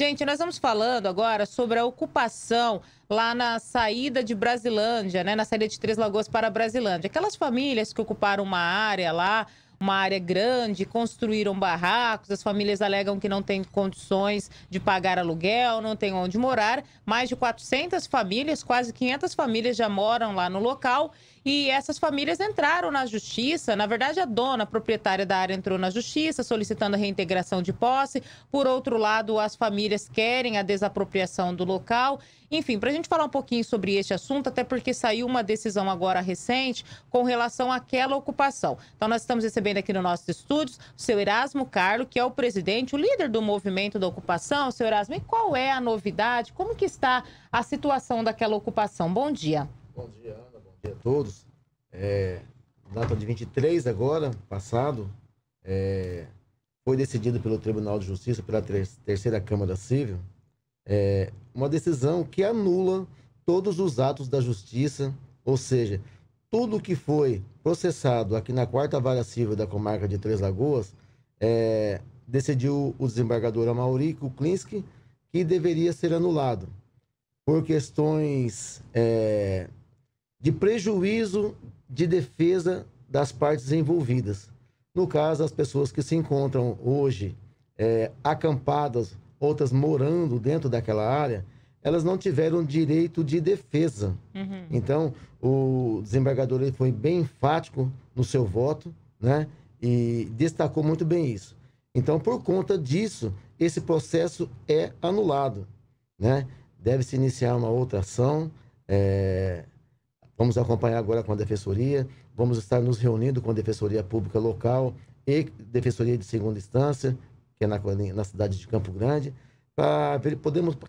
Gente, nós vamos falando agora sobre a ocupação lá na saída de Brasilândia, né? Na saída de Três Lagoas para Brasilândia. Aquelas famílias que ocuparam uma área lá uma área grande, construíram barracos, as famílias alegam que não têm condições de pagar aluguel, não tem onde morar. Mais de 400 famílias, quase 500 famílias já moram lá no local e essas famílias entraram na justiça. Na verdade, a dona, a proprietária da área, entrou na justiça solicitando a reintegração de posse. Por outro lado, as famílias querem a desapropriação do local. Enfim, para a gente falar um pouquinho sobre este assunto, até porque saiu uma decisão agora recente com relação àquela ocupação. Então, nós estamos recebendo aqui no nossos estúdios o seu Erasmo Carlo, que é o presidente, o líder do movimento da ocupação. Seu Erasmo, e qual é a novidade? Como que está a situação daquela ocupação? Bom dia. Bom dia, Ana. Bom dia a todos. É, data de 23 agora, passado, é, foi decidido pelo Tribunal de Justiça, pela ter Terceira Câmara Civil, é, uma decisão que anula todos os atos da justiça, ou seja, tudo que foi processado aqui na quarta vara civil da comarca de Três Lagoas, é, decidiu o desembargador Amauri Kuklinski que deveria ser anulado por questões é, de prejuízo de defesa das partes envolvidas. No caso, as pessoas que se encontram hoje é, acampadas outras morando dentro daquela área, elas não tiveram direito de defesa. Uhum. Então, o desembargador ele foi bem enfático no seu voto, né? E destacou muito bem isso. Então, por conta disso, esse processo é anulado, né? Deve se iniciar uma outra ação. É... Vamos acompanhar agora com a defensoria. Vamos estar nos reunindo com a defensoria pública local e defensoria de segunda instância que é na, na cidade de Campo Grande, para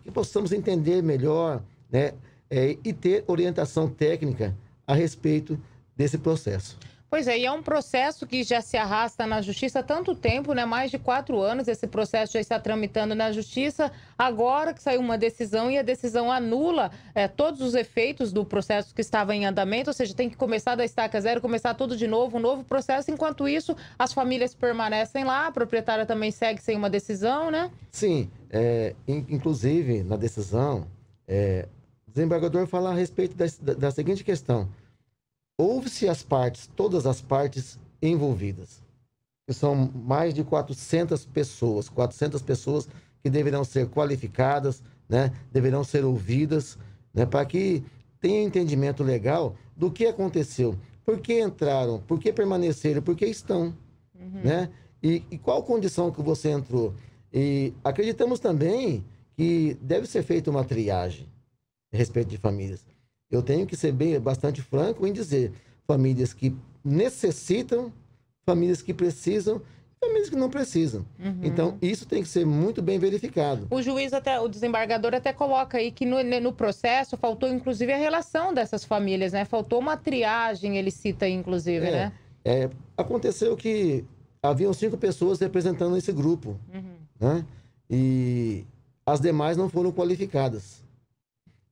que possamos entender melhor né, é, e ter orientação técnica a respeito desse processo. Pois é, e é um processo que já se arrasta na justiça há tanto tempo, né? Mais de quatro anos esse processo já está tramitando na justiça. Agora que saiu uma decisão e a decisão anula é, todos os efeitos do processo que estava em andamento, ou seja, tem que começar da estaca zero, começar tudo de novo, um novo processo. Enquanto isso, as famílias permanecem lá, a proprietária também segue sem uma decisão, né? Sim, é, inclusive na decisão, é, o desembargador fala a respeito da, da seguinte questão ouve-se as partes, todas as partes envolvidas. Que são mais de 400 pessoas, 400 pessoas que deverão ser qualificadas, né? Deverão ser ouvidas, né? Para que tenha entendimento legal do que aconteceu, por que entraram, por que permaneceram, por que estão, uhum. né? E, e qual condição que você entrou? E acreditamos também que deve ser feita uma triagem a respeito de famílias. Eu tenho que ser bem, bastante franco em dizer famílias que necessitam, famílias que precisam famílias que não precisam. Uhum. Então, isso tem que ser muito bem verificado. O juiz, até, o desembargador até coloca aí que no, né, no processo faltou, inclusive, a relação dessas famílias, né? Faltou uma triagem, ele cita, inclusive, é, né? É, aconteceu que haviam cinco pessoas representando esse grupo, uhum. né? E as demais não foram qualificadas.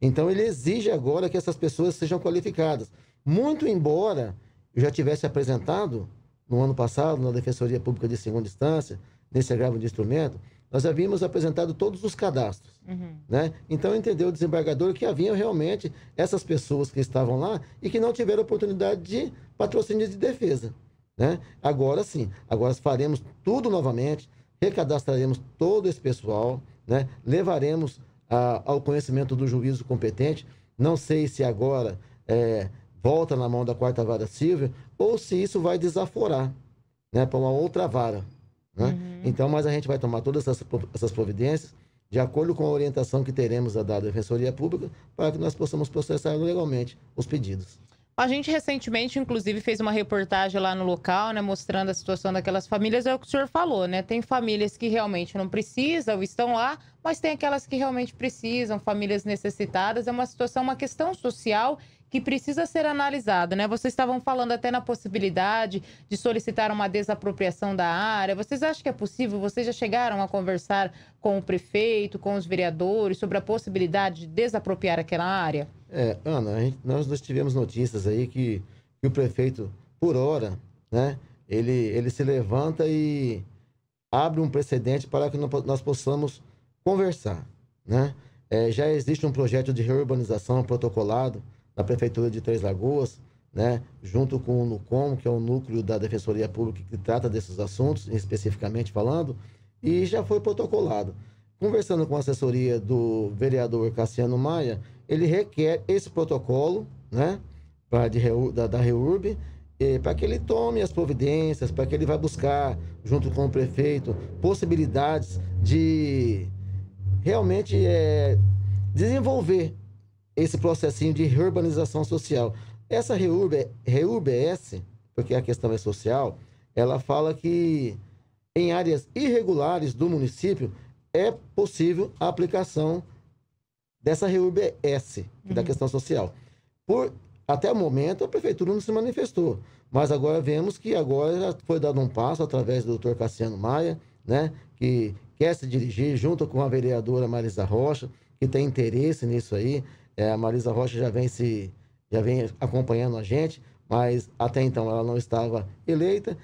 Então ele exige agora que essas pessoas sejam qualificadas. Muito embora eu já tivesse apresentado no ano passado na Defensoria Pública de Segunda Instância, nesse agravo de instrumento, nós havíamos apresentado todos os cadastros. Uhum. Né? Então entendeu o desembargador que haviam realmente essas pessoas que estavam lá e que não tiveram oportunidade de patrocínio de defesa. Né? Agora sim, agora faremos tudo novamente, recadastraremos todo esse pessoal, né? levaremos a, ao conhecimento do juízo competente. Não sei se agora é, volta na mão da quarta vara civil ou se isso vai desaforar né, para uma outra vara. Né? Uhum. Então, mas a gente vai tomar todas essas, essas providências de acordo com a orientação que teremos a dar da Defensoria Pública para que nós possamos processar legalmente os pedidos. A gente recentemente, inclusive, fez uma reportagem lá no local, né, mostrando a situação daquelas famílias. É o que o senhor falou, né? Tem famílias que realmente não precisam, estão lá, mas tem aquelas que realmente precisam, famílias necessitadas. É uma situação, uma questão social que precisa ser analisada, né? Vocês estavam falando até na possibilidade de solicitar uma desapropriação da área. Vocês acham que é possível? Vocês já chegaram a conversar com o prefeito, com os vereadores sobre a possibilidade de desapropriar aquela área? É, Ana, gente, nós, nós tivemos notícias aí que, que o prefeito, por hora, né, ele, ele se levanta e abre um precedente para que nós possamos conversar. Né? É, já existe um projeto de reurbanização protocolado na Prefeitura de Três Lagoas, né, junto com o NUCOM, que é o núcleo da Defensoria Pública que trata desses assuntos, especificamente falando, e já foi protocolado. Conversando com a assessoria do vereador Cassiano Maia, ele requer esse protocolo, né, pra, de, da, da REURB, para que ele tome as providências, para que ele vá buscar, junto com o prefeito, possibilidades de realmente é, desenvolver esse processinho de reurbanização social. Essa REURB, REURBS, porque a questão é social, ela fala que em áreas irregulares do município é possível a aplicação dessa RUBS, é uhum. da questão social. Por, até o momento, a prefeitura não se manifestou, mas agora vemos que agora já foi dado um passo através do doutor Cassiano Maia, né, que quer se dirigir junto com a vereadora Marisa Rocha, que tem interesse nisso aí. É, a Marisa Rocha já vem, se, já vem acompanhando a gente, mas até então ela não estava eleita.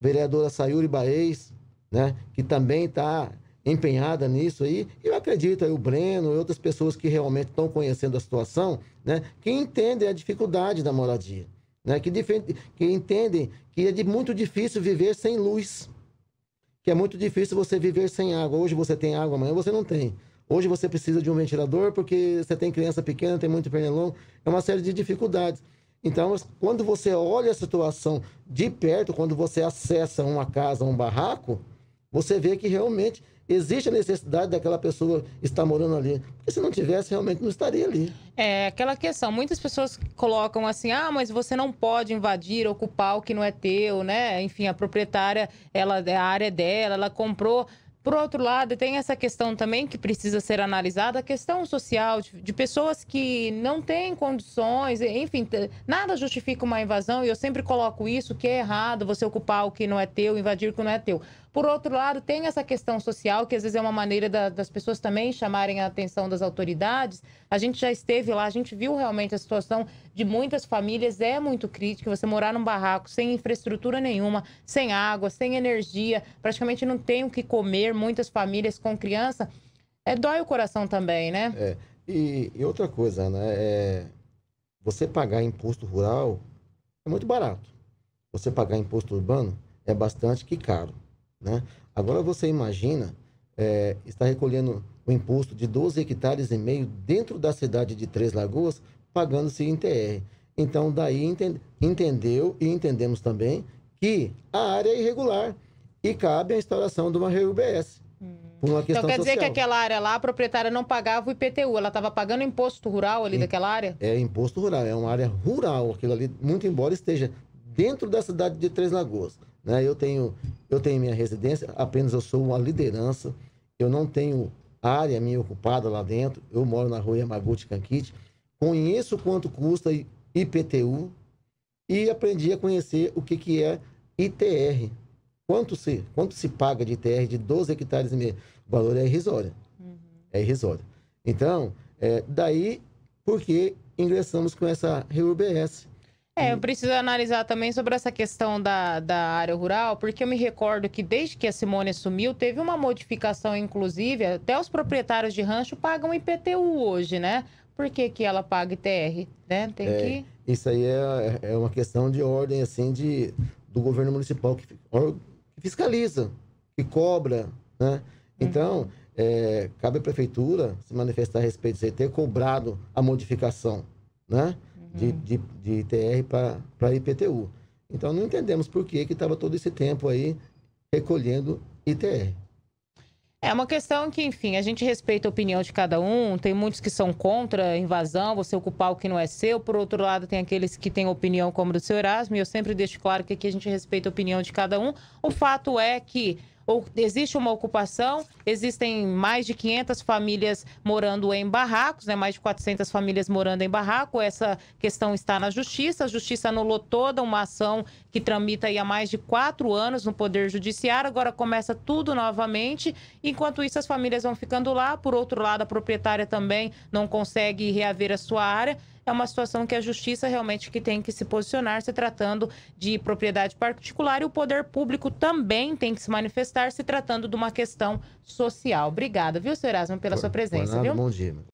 Vereadora Sayuri Baez, né, que também está empenhada nisso aí. Eu acredito aí o Breno e outras pessoas que realmente estão conhecendo a situação, né, que entendem a dificuldade da moradia, né, que, que entendem que é de, muito difícil viver sem luz, que é muito difícil você viver sem água. Hoje você tem água, amanhã você não tem. Hoje você precisa de um ventilador porque você tem criança pequena, tem muito pernilongo, é uma série de dificuldades. Então, quando você olha a situação de perto, quando você acessa uma casa, um barraco, você vê que realmente existe a necessidade daquela pessoa estar morando ali. Porque se não tivesse, realmente não estaria ali. É aquela questão. Muitas pessoas colocam assim: ah, mas você não pode invadir, ocupar o que não é teu, né? Enfim, a proprietária, ela, a área é dela, ela comprou. Por outro lado, tem essa questão também que precisa ser analisada, a questão social de, de pessoas que não têm condições, enfim, nada justifica uma invasão e eu sempre coloco isso que é errado você ocupar o que não é teu, invadir o que não é teu. Por outro lado, tem essa questão social, que às vezes é uma maneira da, das pessoas também chamarem a atenção das autoridades. A gente já esteve lá, a gente viu realmente a situação de muitas famílias é muito crítica. Você morar num barraco sem infraestrutura nenhuma, sem água, sem energia, praticamente não tem o que comer, muitas famílias com criança. É, dói o coração também, né? É. E, e outra coisa, né? É, você pagar imposto rural é muito barato. Você pagar imposto urbano é bastante que caro. Né? Agora você imagina é, estar recolhendo o imposto de 12 hectares e meio dentro da cidade de Três Lagoas, pagando-se em TR. Então, daí entendeu e entendemos também que a área é irregular e cabe a instalação de uma RUBS. Hum. Por uma então, questão então quer dizer social. que aquela área lá, a proprietária não pagava o IPTU, ela estava pagando imposto rural ali daquela área? É imposto rural, é uma área rural, aquilo ali, muito embora esteja dentro da cidade de Três Lagoas. Né? Eu tenho eu tenho minha residência, apenas eu sou uma liderança. Eu não tenho área minha ocupada lá dentro. Eu moro na rua Yamaguchi Kankichi. Conheço quanto custa IPTU e aprendi a conhecer o que, que é ITR. Quanto se, quanto se paga de ITR de 12 hectares e meio? O valor é irrisório. Uhum. É irrisório. Então, é, daí porque ingressamos com essa RUBS. É, eu preciso analisar também sobre essa questão da, da área rural, porque eu me recordo que desde que a Simone assumiu, teve uma modificação, inclusive, até os proprietários de rancho pagam IPTU hoje, né? Por que, que ela paga ITR? Né? Tem é, que... Isso aí é, é, é uma questão de ordem, assim, de, do governo municipal, que, que fiscaliza, que cobra, né? Uhum. Então, uhum. é, cabe à prefeitura se manifestar a respeito de ter cobrado a modificação, né? Hum. de, de, de ITR para IPTU. Então não entendemos por que estava todo esse tempo aí recolhendo ITR. É uma questão que, enfim, a gente respeita a opinião de cada um. Tem muitos que são contra a invasão, você ocupar o que não é seu. Por outro lado, tem aqueles que têm opinião como do seu Erasmo. E eu sempre deixo claro que aqui a gente respeita a opinião de cada um. O fato é que ou existe uma ocupação, existem mais de 500 famílias morando em barracos, né? mais de 400 famílias morando em barraco. Essa questão está na justiça. A justiça anulou toda uma ação que tramita aí há mais de quatro anos no Poder Judiciário. Agora começa tudo novamente. Enquanto isso, as famílias vão ficando lá. Por outro lado, a proprietária também não consegue reaver a sua área é uma situação que a justiça realmente que tem que se posicionar se tratando de propriedade particular e o poder público também tem que se manifestar se tratando de uma questão social. Obrigada, viu, Erasmo, pela Por, sua presença. Nada, viu? Bom dia.